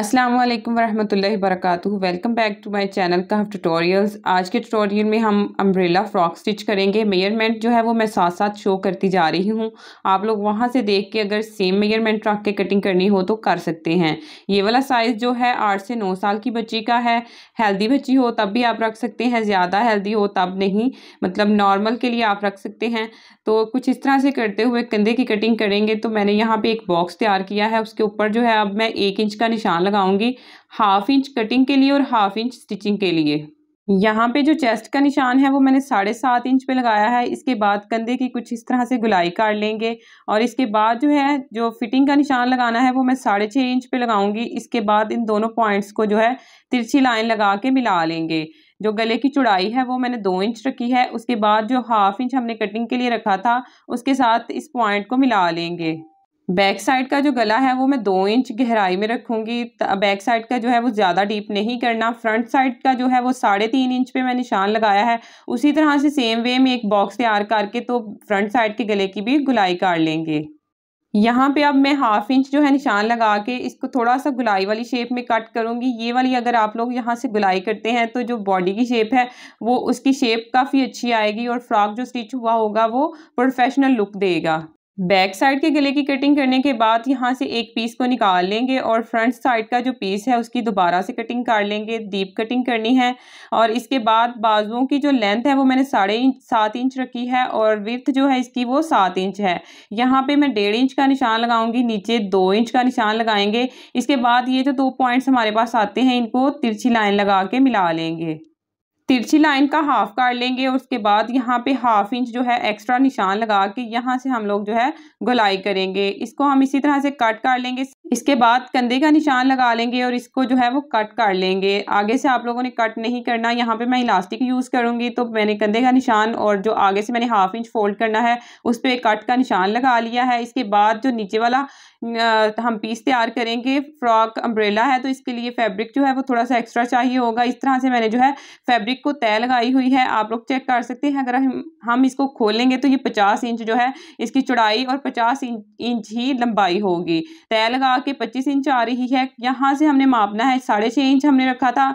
अस्सलाम वालेकुम वरहमतुल्लाहि वबरकातुहू welcome back to my channel का ट्यूटोरियल्स आज के ट्यूटोरियल में हम अम्ब्रेला फ्रॉक स्टिच करेंगे मेयरमेंट जो है वो मैं साथ साथ शो करती जा रही हूँ आप लोग वहाँ से देख के अगर सेम मेयरमेंट रख के कटिंग करनी हो तो कर सकते हैं ये वाला साइज़ जो है आठ से नौ साल की बच्ची का है हेल्दी बच्ची हो तब भी आप रख सकते हैं ज़्यादा हेल्दी हो तब नहीं मतलब नॉर्मल के लिए आप रख सकते हैं तो कुछ इस तरह से करते हुए कंधे की कटिंग करेंगे तो मैंने यहाँ पर एक बॉक्स तैयार किया है उसके ऊपर जो है अब मैं एक इंच का निशान निशान लगाऊंगी हाफ इंच कटिंग के लिए और हाफ इंच स्टिचिंग के लिए यहाँ पे जो चेस्ट का निशान है वो मैंने साढ़े सात इंच पे लगाया है इसके बाद कंधे की कुछ इस तरह से गुलाई काट लेंगे और इसके बाद जो है जो फिटिंग का निशान लगाना है वो मैं साढ़े छः इंच पे लगाऊंगी इसके बाद इन दोनों पॉइंट्स को जो है तिरछी लाइन लगा के मिला लेंगे जो गले की चौड़ाई है वो मैंने दो इंच रखी है उसके बाद जो हाफ इंच हमने कटिंग के लिए रखा था उसके साथ इस पॉइंट को मिला लेंगे बैक साइड का जो गला है वो मैं दो इंच गहराई में रखूँगी बैक साइड का जो है वो ज़्यादा डीप नहीं करना फ्रंट साइड का जो है वो साढ़े तीन इंच पे मैं निशान लगाया है उसी तरह से सेम वे में एक बॉक्स तैयार करके तो फ्रंट साइड के गले की भी गुलाई काट लेंगे यहाँ पे अब मैं हाफ इंच जो है निशान लगा के इसको थोड़ा सा गुलाई वाली शेप में कट करूँगी ये वाली अगर आप लोग यहाँ से गुलाई करते हैं तो जो बॉडी की शेप है वो उसकी शेप काफ़ी अच्छी आएगी और फ्रॉक जो स्टिच हुआ होगा वो प्रोफेशनल लुक देगा बैक साइड के गले की कटिंग करने के बाद यहाँ से एक पीस को निकाल लेंगे और फ्रंट साइड का जो पीस है उसकी दोबारा से कटिंग कर लेंगे डीप कटिंग करनी है और इसके बाद बाजुओं की जो लेंथ है वो मैंने साढ़े इंच सात इंच रखी है और विर्थ जो है इसकी वो सात इंच है यहाँ पे मैं डेढ़ इंच का निशान लगाऊंगी नीचे दो इंच का निशान लगाएंगे इसके बाद ये जो दो पॉइंट्स हमारे पास आते हैं इनको तिरछी लाइन लगा के मिला लेंगे तिरछी लाइन का हाफ काट लेंगे और उसके बाद यहाँ पे हाफ इंच जो है एक्स्ट्रा निशान लगा के यहाँ से हम लोग जो है गोलाई करेंगे इसको हम इसी तरह से कट कर लेंगे इसके बाद कंधे का निशान लगा लेंगे और इसको जो है वो कट कर लेंगे आगे से आप लोगों ने कट नहीं करना यहाँ पे मैं इलास्टिक यूज़ करूँगी तो मैंने कंधे का निशान और जो आगे से मैंने हाफ इंच फोल्ड करना है उस पर कट का निशान लगा लिया है इसके बाद जो नीचे वाला हम पीस तैयार करेंगे फ्रॉक अम्ब्रेला है तो इसके लिए फैब्रिक जो है वो थोड़ा सा एक्स्ट्रा चाहिए होगा इस तरह से मैंने जो है फैब्रिक को तय लगाई हुई है आप लोग चेक कर सकते हैं अगर हम हम इसको खोलेंगे तो ये पचास इंच जो है इसकी चौड़ाई और पचास इंच ही लंबाई होगी तय लगा आके पच्चीस इंच आ रही है यहाँ से हमने मापना है साढ़े छः इंच हमने रखा था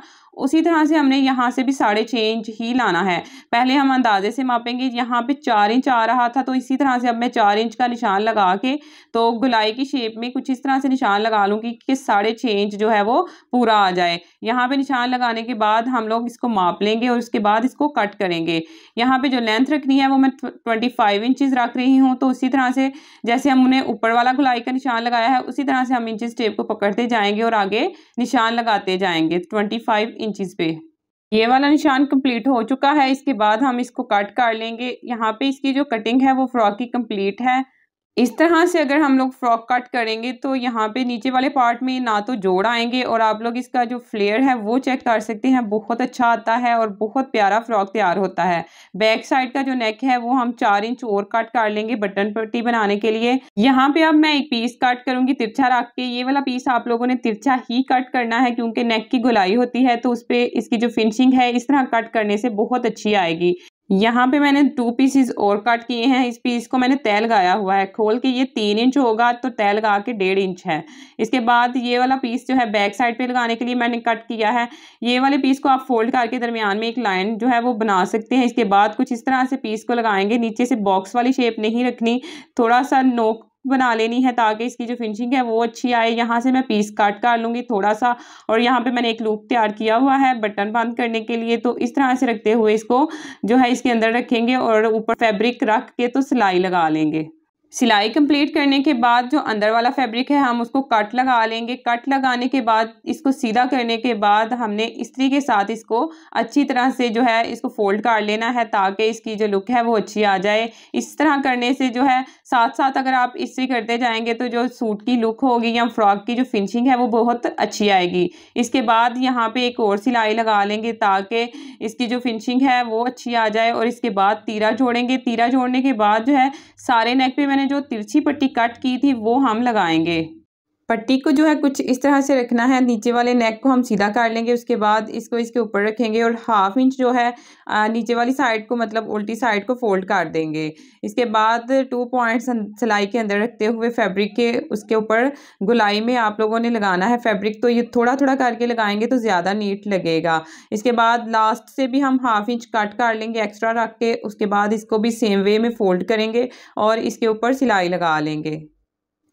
उसी तरह से हमने यहाँ से भी साढ़े छः इंच ही लाना है पहले हम अंदाजे से मापेंगे यहाँ पे चार इंच आ रहा था तो इसी तरह से अब मैं चार इंच का निशान लगा के तो गुलाई की शेप में कुछ इस तरह से निशान लगा लूँगी कि साढ़े छः इंच जो है वो पूरा आ जाए यहाँ पे निशान लगाने के बाद हम लोग इसको माप लेंगे और उसके बाद इसको कट करेंगे यहाँ पर जो लेंथ रखनी है वो मैं ट्वेंटी फाइव इंचज़ रख रही हूँ तो उसी तरह से जैसे हम उन्हें ऊपर वाला गुलाई का निशान लगाया है उसी तरह से हम इंचज़ टेप को पकड़ते जाएंगे और आगे निशान लगाते जाएंगे ट्वेंटी फाइव इंचज पे ये वाला निशान कंप्लीट हो चुका है इसके बाद हम इसको कट कर लेंगे यहाँ पे इसकी जो कटिंग है वो फ्रॉक की कंप्लीट है इस तरह से अगर हम लोग फ्रॉक कट करेंगे तो यहाँ पे नीचे वाले पार्ट में ना तो जोड़ आएंगे और आप लोग इसका जो फ्लेयर है वो चेक कर सकते हैं बहुत अच्छा आता है और बहुत प्यारा फ्रॉक तैयार होता है बैक साइड का जो नेक है वो हम चार इंच और कट कर लेंगे बटन पट्टी बनाने के लिए यहाँ पे अब मैं एक पीस कट करूंगी तिरछा रख के ये वाला पीस आप लोगों ने तिरछा ही कट करना है क्योंकि नेक की गुलाई होती है तो उस पर इसकी जो फिनिशिंग है इस तरह कट करने से बहुत अच्छी आएगी यहाँ पे मैंने टू पीसीज और कट किए हैं इस पीस को मैंने तय लगाया हुआ है खोल के ये तीन इंच होगा तो तय लगा के डेढ़ इंच है इसके बाद ये वाला पीस जो है बैक साइड पे लगाने के लिए मैंने कट किया है ये वाले पीस को आप फोल्ड करके दरमियान में एक लाइन जो है वो बना सकते हैं इसके बाद कुछ इस तरह से पीस को लगाएंगे नीचे से बॉक्स वाली शेप नहीं रखनी थोड़ा सा नोक बना लेनी है ताकि इसकी जो फिनिशिंग है वो अच्छी आए यहाँ से मैं पीस काट कर लूँगी थोड़ा सा और यहाँ पे मैंने एक लूप तैयार किया हुआ है बटन बंद करने के लिए तो इस तरह से रखते हुए इसको जो है इसके अंदर रखेंगे और ऊपर फैब्रिक रख के तो सिलाई लगा लेंगे सिलाई कंप्लीट करने के बाद जो अंदर वाला फैब्रिक है हम उसको कट लगा लेंगे कट लगाने के बाद इसको सीधा करने के बाद हमने इस्त्री के साथ इसको अच्छी तरह से जो है इसको फोल्ड कर लेना है ताकि इसकी जो लुक है वो अच्छी आ जाए इस तरह करने से जो है साथ साथ अगर आप इस्त्री करते जाएंगे तो जो सूट की लुक होगी या फ्रॉक की जो फिनिशिंग है वो बहुत अच्छी आएगी इसके बाद यहाँ पर एक और सिलाई लगा लेंगे ताकि इसकी जो फिनिशिंग है वो अच्छी आ जाए और इसके बाद तीरा जोड़ेंगे तीरा जोड़ने के बाद जो है सारे नेक पे मैंने जो तिरछी पट्टी कट की थी वो हम लगाएंगे पट्टी को जो है कुछ इस तरह से रखना है नीचे वाले नेक को हम सीधा कर लेंगे उसके बाद इसको इसके ऊपर रखेंगे और हाफ इंच जो है नीचे वाली साइड को मतलब उल्टी साइड को फोल्ड कर देंगे इसके बाद टू पॉइंट्स अं, सिलाई के अंदर रखते हुए फैब्रिक के उसके ऊपर गुलाई में आप लोगों ने लगाना है फैब्रिक तो ये थोड़ा थोड़ा करके लगाएंगे तो ज़्यादा नीट लगेगा इसके बाद लास्ट से भी हम हाफ इंच कट कर लेंगे एक्स्ट्रा रख के उसके बाद इसको भी सेम वे में फ़ोल्ड करेंगे और इसके ऊपर सिलाई लगा लेंगे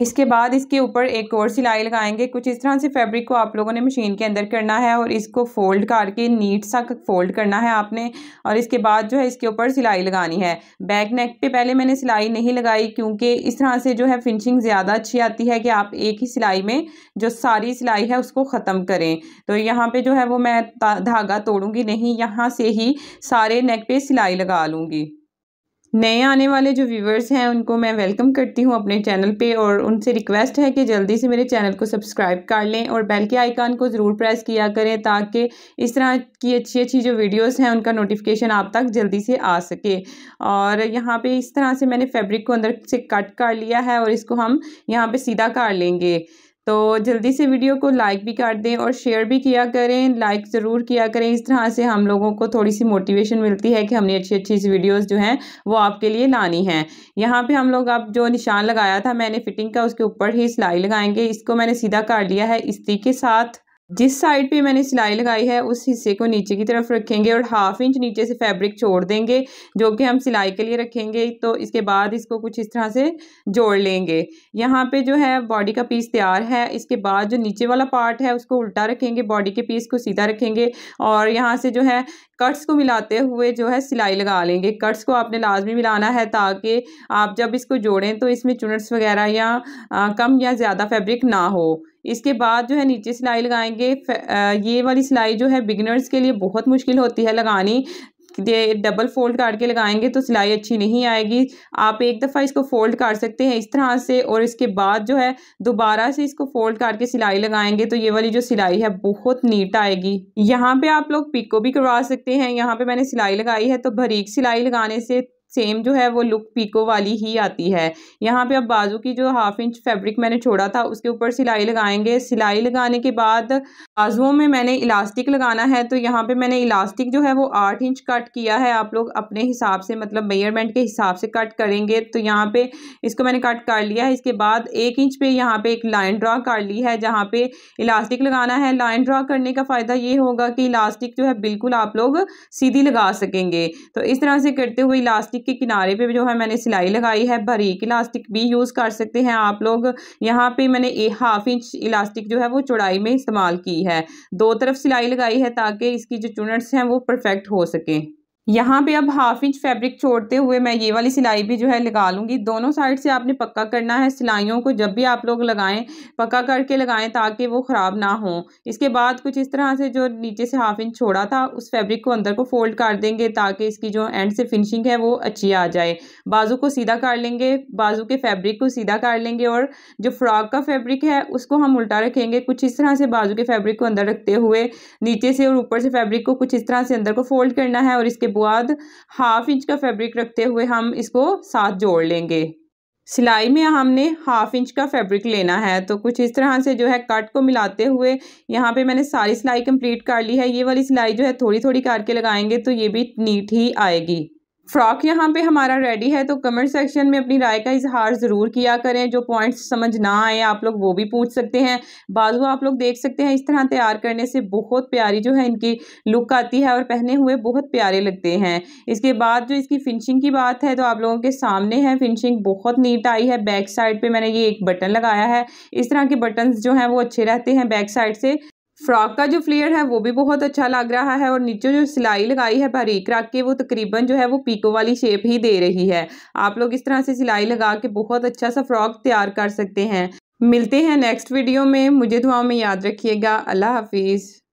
इसके बाद इसके ऊपर एक और सिलाई लगाएंगे कुछ इस तरह से फैब्रिक को आप लोगों ने मशीन के अंदर करना है और इसको फोल्ड करके नीट सा फोल्ड करना है आपने और इसके बाद जो है इसके ऊपर सिलाई लगानी है बैक नेक पे पहले मैंने सिलाई नहीं लगाई क्योंकि इस तरह से जो है फिनिशिंग ज़्यादा अच्छी आती है कि आप एक ही सिलाई में जो सारी सिलाई है उसको ख़त्म करें तो यहाँ पर जो है वो मैं धागा तोड़ूँगी नहीं यहाँ से ही सारे नेक पर सिलाई लगा लूँगी नए आने वाले जो व्यूवर्स हैं उनको मैं वेलकम करती हूँ अपने चैनल पे और उनसे रिक्वेस्ट है कि जल्दी से मेरे चैनल को सब्सक्राइब कर लें और बेल के आइकान को ज़रूर प्रेस किया करें ताकि इस तरह की अच्छी अच्छी जो वीडियोस हैं उनका नोटिफिकेशन आप तक जल्दी से आ सके और यहाँ पे इस तरह से मैंने फेब्रिक को अंदर से कट कर लिया है और इसको हम यहाँ पर सीधा कर लेंगे तो जल्दी से वीडियो को लाइक भी कर दें और शेयर भी किया करें लाइक ज़रूर किया करें इस तरह से हम लोगों को थोड़ी सी मोटिवेशन मिलती है कि हमने अच्छी अच्छी वीडियोस जो हैं वो आपके लिए लानी हैं यहाँ पे हम लोग अब जो निशान लगाया था मैंने फिटिंग का उसके ऊपर ही सिलाई लगाएंगे इसको मैंने सीधा काट लिया है इस्ती के साथ जिस साइड पे मैंने सिलाई लगाई है उस हिस्से को नीचे की तरफ रखेंगे और हाफ इंच नीचे से फैब्रिक छोड़ देंगे जो कि हम सिलाई के लिए रखेंगे तो इसके बाद इसको कुछ इस तरह से जोड़ लेंगे यहाँ पे जो है बॉडी का पीस तैयार है इसके बाद जो नीचे वाला पार्ट है उसको उल्टा रखेंगे बॉडी के पीस को सीधा रखेंगे और यहाँ से जो है कट्स को मिलाते हुए जो है सिलाई लगा लेंगे कट्स को आपने लाजमी मिलाना है ताकि आप जब इसको जोड़ें तो इसमें चुनट्स वगैरह या कम या ज़्यादा फैब्रिक ना हो इसके बाद जो है नीचे सिलाई लगाएंगे ये वाली सिलाई जो है बिगनर्स के लिए बहुत मुश्किल होती है लगानी ये डबल फोल्ड काट के लगाएंगे तो सिलाई अच्छी नहीं आएगी आप एक दफ़ा इसको फोल्ड कर सकते हैं इस तरह से और इसके बाद जो है दोबारा से इसको फोल्ड काट के सिलाई लगाएंगे तो ये वाली जो सिलाई है बहुत नीट आएगी यहाँ पे आप लोग पिको भी करवा सकते हैं यहाँ पे मैंने सिलाई लगाई है तो भरीक सिलाई लगाने से सेम जो है वो लुक पीको वाली ही आती है यहाँ पे अब बाजू की जो हाफ इंच फैब्रिक मैंने छोड़ा था उसके ऊपर सिलाई लगाएंगे सिलाई लगाने के बाद बाजुओं में मैंने इलास्टिक लगाना है तो यहाँ पे मैंने इलास्टिक जो है वो आठ इंच कट किया है आप लोग अपने हिसाब से मतलब मेयरमेंट के हिसाब से कट करेंगे तो यहाँ पे इसको मैंने कट कर लिया है इसके बाद एक इंच पे यहाँ पे एक लाइन ड्रा कर ली है जहाँ पे इलास्टिक लगाना है लाइन ड्रा करने का फ़ायदा ये होगा कि इलास्टिक जो है बिल्कुल आप लोग सीधी लगा सकेंगे तो इस तरह से करते हुए इलास्टिक के किनारे पर जो है मैंने सिलाई लगाई है बारीक इलास्टिक भी यूज़ कर सकते हैं आप लोग यहाँ पर मैंने हाफ इंच इलास्टिक जो है वो चौड़ाई में इस्तेमाल की है दो तरफ सिलाई लगाई है ताकि इसकी जो चुनट्स हैं वो परफेक्ट हो सकें यहाँ पे अब हाफ इंच फैब्रिक छोड़ते हुए मैं ये वाली सिलाई भी जो है लगा लूँगी दोनों साइड से आपने पक्का करना है सिलाइयों को जब भी आप लोग लगाएं पक्का करके लगाएं ताकि वो ख़राब ना हो इसके बाद कुछ इस तरह से जो नीचे से हाफ इंच छोड़ा था उस फैब्रिक को अंदर को फोल्ड कर देंगे ताकि इसकी जो एंड से फिनिशिंग है वो अच्छी आ जाए बाजू को सीधा कर लेंगे बाजू के फैब्रिक को सीधा कर लेंगे और जो फ्रॉक का फैब्रिक है उसको हम उल्टा रखेंगे कुछ इस तरह से बाजू के फैब्रिक को अंदर रखते हुए नीचे से और ऊपर से फैब्रिक को कुछ इस तरह से अंदर को फोल्ड करना है और इसके बाद हाफ इंच का फैब्रिक रखते हुए हम इसको साथ जोड़ लेंगे सिलाई में हमने हाफ इंच का फैब्रिक लेना है तो कुछ इस तरह से जो है कट को मिलाते हुए यहाँ पे मैंने सारी सिलाई कंप्लीट कर ली है ये वाली सिलाई जो है थोड़ी थोड़ी करके लगाएंगे तो ये भी नीट ही आएगी फ्रॉक यहाँ पे हमारा रेडी है तो कमेंट सेक्शन में अपनी राय का इजहार ज़रूर किया करें जो पॉइंट्स समझ ना आए आप लोग वो भी पूछ सकते हैं बाजू आप लोग देख सकते हैं इस तरह तैयार करने से बहुत प्यारी जो है इनकी लुक आती है और पहने हुए बहुत प्यारे लगते हैं इसके बाद जो इसकी फिनिशिंग की बात है तो आप लोगों के सामने है फिनिशिंग बहुत नीट आई है बैक साइड पर मैंने ये एक बटन लगाया है इस तरह के बटन जो हैं वो अच्छे रहते हैं बैक साइड से फ्रॉक का जो फ्लेयर है वो भी बहुत अच्छा लग रहा है और नीचे जो सिलाई लगाई है बारीक रख के वो तकरीबन जो है वो पीको वाली शेप ही दे रही है आप लोग इस तरह से सिलाई लगा के बहुत अच्छा सा फ्रॉक तैयार कर सकते हैं मिलते हैं नेक्स्ट वीडियो में मुझे दुआओं में याद रखिएगा अल्लाह हाफिज़